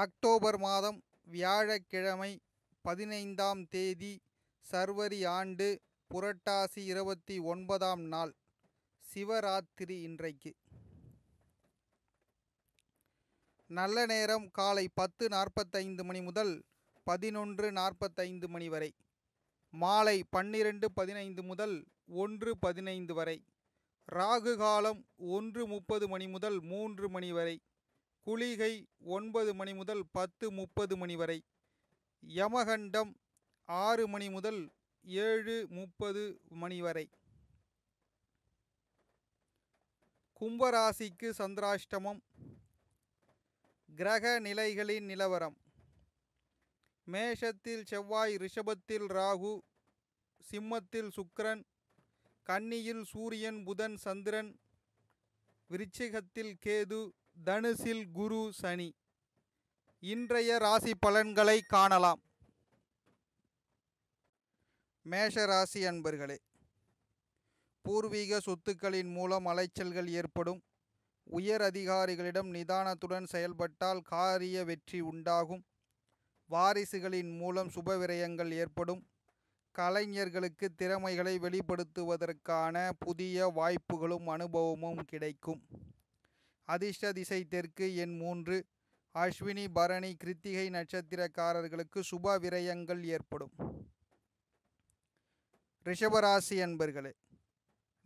October மாதம் வியாழக்கிழமை பதினைந்தாம் தேதி சர்வரி ஆண்டு புரட்டாசி இருபத்தி ஒன்பதாம் நாள் சிவராத்திரி இன்றைக்கு நல்ல நேரம் காலை பத்து நாற்பத்தைந்து மணி முதல் பதினொன்று நாற்பத்தைந்து மணி வரை மாலை பன்னிரண்டு பதினைந்து முதல் ஒன்று பதினைந்து வரை ராகு காலம் ஒன்று முப்பது மணி முதல் மூன்று மணி வரை குளிகை ஒன்பது மணி முதல் பத்து முப்பது மணி வரை யமகண்டம் ஆறு மணி முதல் ஏழு முப்பது மணி வரை கும்பராசிக்கு சந்திராஷ்டமம் கிரக நிலைகளின் நிலவரம் மேஷத்தில் செவ்வாய் ரிஷபத்தில் ராகு சிம்மத்தில் சுக்கரன் கன்னியில் சூரியன் புதன் சந்திரன் விருச்சிகத்தில் கேது தனுசில் குரு சனி இன்றைய ராசி பலன்களை காணலாம் மேஷ ராசி அன்பர்களே பூர்வீக சொத்துக்களின் மூலம் அலைச்சல்கள் ஏற்படும் உயர் அதிகாரிகளிடம் நிதானத்துடன் செயல்பட்டால் காரிய வெற்றி உண்டாகும் வாரிசுகளின் மூலம் சுபவிரயங்கள் ஏற்படும் கலைஞர்களுக்கு திறமைகளை வெளிப்படுத்துவதற்கான புதிய வாய்ப்புகளும் அனுபவமும் கிடைக்கும் அதிர்ஷ்ட திசை தெற்கு என் மூன்று அஸ்வினி பரணி கிருத்திகை நட்சத்திரக்காரர்களுக்கு சுப விரயங்கள் ஏற்படும் ரிஷபராசி என்பர்களே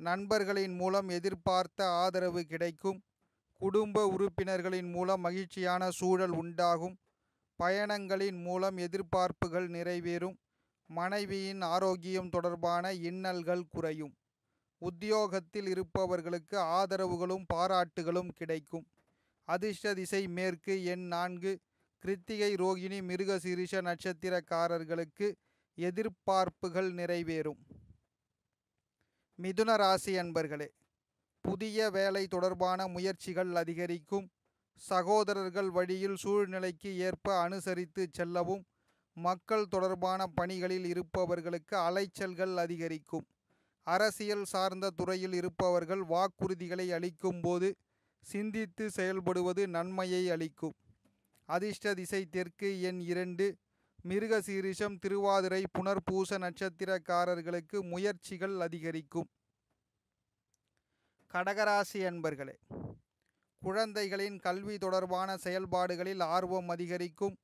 நண்பர்களின் மூலம் எதிர்பார்த்த ஆதரவு கிடைக்கும் குடும்ப உறுப்பினர்களின் மூலம் மகிழ்ச்சியான சூழல் உண்டாகும் பயணங்களின் மூலம் எதிர்பார்ப்புகள் நிறைவேறும் மனைவியின் ஆரோக்கியம் தொடர்பான இன்னல்கள் குறையும் உத்தியோகத்தில் இருப்பவர்களுக்கு ஆதரவுகளும் பாராட்டுகளும் கிடைக்கும் அதிர்ஷ்ட திசை மேற்கு எண் நான்கு கிருத்திகை ரோகிணி மிருகசீரிஷ நட்சத்திரக்காரர்களுக்கு எதிர்பார்ப்புகள் நிறைவேறும் மிதுன ராசி அன்பர்களே புதிய வேலை தொடர்பான முயற்சிகள் அதிகரிக்கும் சகோதரர்கள் வழியில் சூழ்நிலைக்கு ஏற்ப அனுசரித்து செல்லவும் மக்கள் தொடர்பான பணிகளில் இருப்பவர்களுக்கு அலைச்சல்கள் அதிகரிக்கும் அரசியல் சார்ந்த துறையில் இருப்பவர்கள் வாக்குறுதிகளை அளிக்கும்போது சிந்தித்து செயல்படுவது நன்மையை அளிக்கும் அதிர்ஷ்ட திசை தெற்கு எண் இரண்டு மிருக சீரிஷம் திருவாதிரை புனர்பூச நட்சத்திரக்காரர்களுக்கு முயற்சிகள் அதிகரிக்கும் கடகராசி அன்பர்களே குழந்தைகளின் கல்வி தொடர்பான செயல்பாடுகளில் ஆர்வம் அதிகரிக்கும்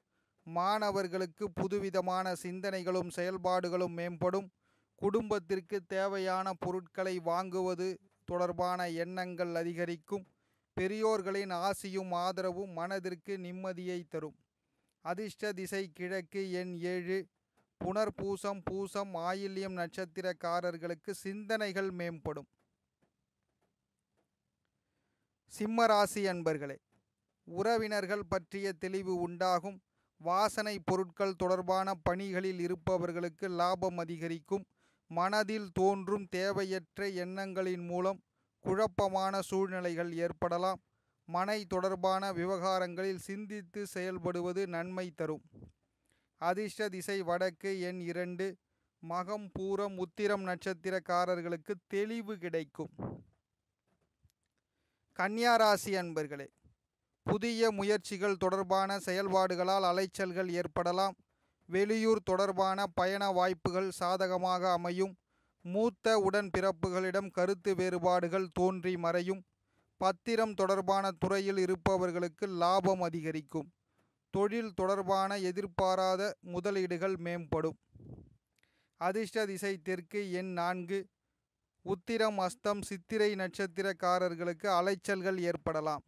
மாணவர்களுக்கு புதுவிதமான சிந்தனைகளும் செயல்பாடுகளும் மேம்படும் குடும்பத்திற்கு தேவையான பொருட்களை வாங்குவது தொடர்பான எண்ணங்கள் அதிகரிக்கும் பெரியோர்களின் ஆசியும் ஆதரவும் மனதிற்கு நிம்மதியை தரும் அதிர்ஷ்ட திசை கிழக்கு எண் ஏழு புனர் பூசம் பூசம் ஆயில்யம் நட்சத்திரக்காரர்களுக்கு சிந்தனைகள் மேம்படும் சிம்மராசி அன்பர்களே உறவினர்கள் பற்றிய தெளிவு உண்டாகும் வாசனை பொருட்கள் தொடர்பான பணிகளில் இருப்பவர்களுக்கு லாபம் அதிகரிக்கும் மனதில் தோன்றும் தேவையற்ற எண்ணங்களின் மூலம் குழப்பமான சூழ்நிலைகள் ஏற்படலாம் மனை தொடர்பான விவகாரங்களில் சிந்தித்து செயல்படுவது நன்மை தரும் அதிர்ஷ்ட திசை வடக்கு எண் இரண்டு மகம் பூரம் உத்திரம் நட்சத்திரக்காரர்களுக்கு தெளிவு கிடைக்கும் கன்னியாராசி அன்பர்களே புதிய முயற்சிகள் தொடர்பான செயல்பாடுகளால் அலைச்சல்கள் ஏற்படலாம் வெளியூர் தொடர்பான பயண வாய்ப்புகள் சாதகமாக அமையும் மூத்த உடன்பிறப்புகளிடம் கருத்து வேறுபாடுகள் தோன்றி மறையும் பத்திரம் தொடர்பான துறையில் இருப்பவர்களுக்கு லாபம் அதிகரிக்கும் தொழில் தொடர்பான எதிர்பாராத முதலீடுகள் மேம்படும் அதிர்ஷ்ட திசை தெற்கு எண் நான்கு உத்திரம் அஸ்தம் சித்திரை நட்சத்திரக்காரர்களுக்கு அலைச்சல்கள் ஏற்படலாம்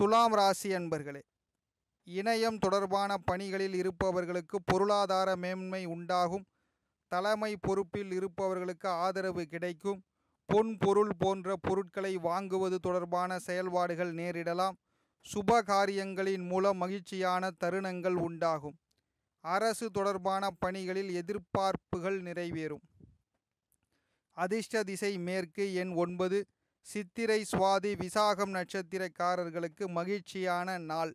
துலாம் ராசி அன்பர்களே இணையம் தொடர்பான பணிகளில் இருப்பவர்களுக்கு பொருளாதார மேன்மை உண்டாகும் தலைமை பொறுப்பில் இருப்பவர்களுக்கு ஆதரவு கிடைக்கும் பொன் பொருள் போன்ற பொருட்களை வாங்குவது தொடர்பான செயல்பாடுகள் நேரிடலாம் சுப காரியங்களின் மூலம் மகிழ்ச்சியான தருணங்கள் உண்டாகும் அரசு தொடர்பான பணிகளில் எதிர்பார்ப்புகள் நிறைவேறும் அதிர்ஷ்ட திசை மேற்கு எண் ஒன்பது சித்திரை சுவாதி விசாகம் நட்சத்திரக்காரர்களுக்கு மகிழ்ச்சியான நாள்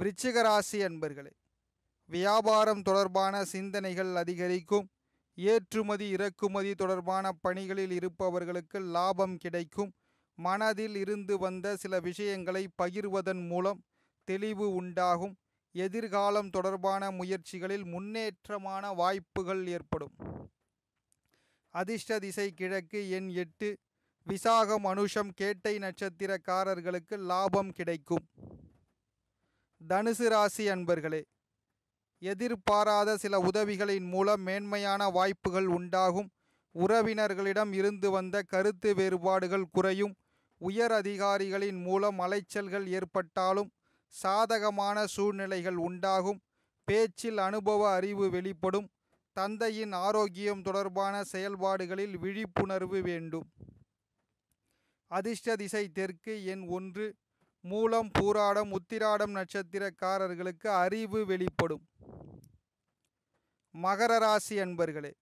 விருச்சிகராசி அன்பர்களே வியாபாரம் தொடர்பான சிந்தனைகள் அதிகரிக்கும் ஏற்றுமதி இறக்குமதி தொடர்பான பணிகளில் இருப்பவர்களுக்கு லாபம் கிடைக்கும் மனதில் இருந்து வந்த சில விஷயங்களை பகிர்வதன் மூலம் தெளிவு உண்டாகும் எதிர்காலம் தொடர்பான முயற்சிகளில் முன்னேற்றமான வாய்ப்புகள் ஏற்படும் அதிர்ஷ்ட திசை கிழக்கு எண் எட்டு விசாகம் அனுஷம் கேட்டை நட்சத்திரக்காரர்களுக்கு லாபம் கிடைக்கும் தனுசு ராசி அன்பர்களே எதிர்பாராத சில உதவிகளின் மூலம் மேன்மையான வாய்ப்புகள் உண்டாகும் உறவினர்களிடம் இருந்து வந்த கருத்து வேறுபாடுகள் குறையும் உயர் அதிகாரிகளின் மூலம் அலைச்சல்கள் ஏற்பட்டாலும் சாதகமான சூழ்நிலைகள் உண்டாகும் பேச்சில் அனுபவ அறிவு வெளிப்படும் தந்தையின் ஆரோக்கியம் தொடர்பான செயல்பாடுகளில் விழிப்புணர்வு வேண்டும் அதிர்ஷ்ட திசை தெற்கு எண் ஒன்று மூலம் பூராடம் உத்திராடம் நட்சத்திரக்காரர்களுக்கு அறிவு வெளிப்படும் மகர ராசி அன்பர்களே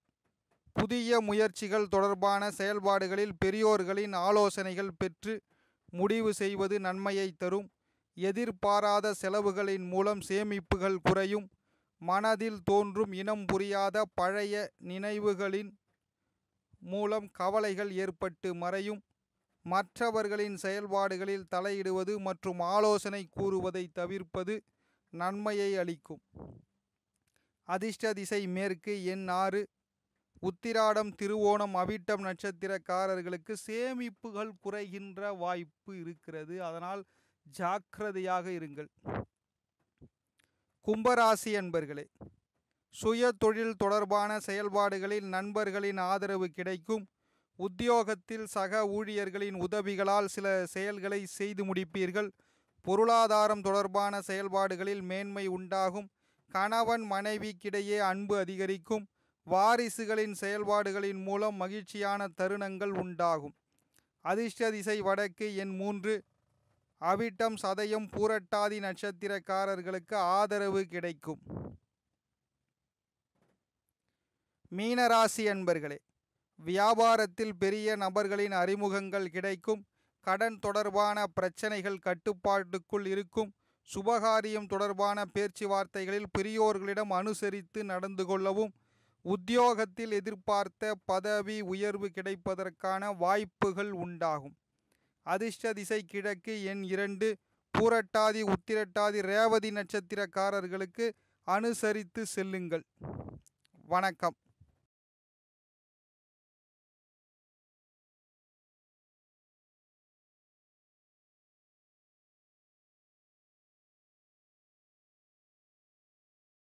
புதிய முயற்சிகள் தொடர்பான செயல்பாடுகளில் பெரியோர்களின் ஆலோசனைகள் பெற்று முடிவு செய்வது நன்மையை தரும் எதிர்பாராத செலவுகளின் மூலம் சேமிப்புகள் குறையும் மனதில் தோன்றும் இனம் புரியாத பழைய நினைவுகளின் மூலம் கவலைகள் ஏற்பட்டு மறையும் மற்றவர்களின் செயல்பாடுகளில் தலையிடுவது மற்றும் ஆலோசனை கூறுவதை தவிர்ப்பது நன்மையை அளிக்கும் அதிர்ஷ்ட திசை மேற்கு எண் ஆறு உத்திராடம் திருவோணம் அவிட்டம் நட்சத்திரக்காரர்களுக்கு சேமிப்புகள் குறைகின்ற வாய்ப்பு இருக்கிறது அதனால் ஜாக்கிரதையாக இருங்கள் கும்பராசி என்பர்களே சுய தொழில் தொடர்பான செயல்பாடுகளில் நண்பர்களின் ஆதரவு கிடைக்கும் உத்தியோகத்தில் சக ஊழியர்களின் உதவிகளால் சில செயல்களை செய்து முடிப்பீர்கள் பொருளாதாரம் தொடர்பான செயல்பாடுகளில் மேன்மை உண்டாகும் கணவன் மனைவிக்கிடையே அன்பு அதிகரிக்கும் வாரிசுகளின் செயல்பாடுகளின் மூலம் மகிழ்ச்சியான தருணங்கள் உண்டாகும் அதிர்ஷ்ட திசை வடக்கு எண் மூன்று அவிட்டம் சதயம் பூரட்டாதி நட்சத்திரக்காரர்களுக்கு ஆதரவு கிடைக்கும் மீனராசி அன்பர்களே வியாபாரத்தில் பெரிய நபர்களின் அறிமுகங்கள் கிடைக்கும் கடன் தொடர்பான பிரச்சனைகள் கட்டுப்பாட்டுக்குள் இருக்கும் சுபகாரியம் தொடர்பான பேச்சுவார்த்தைகளில் பெரியோர்களிடம் அனுசரித்து நடந்து கொள்ளவும் உத்தியோகத்தில் எதிர்பார்த்த பதவி உயர்வு கிடைப்பதற்கான வாய்ப்புகள் உண்டாகும் அதிர்ஷ்ட திசை கிழக்கு எண் இரண்டு பூரட்டாதி உத்திரட்டாதி ரேவதி நட்சத்திரக்காரர்களுக்கு அனுசரித்து செல்லுங்கள் வணக்கம்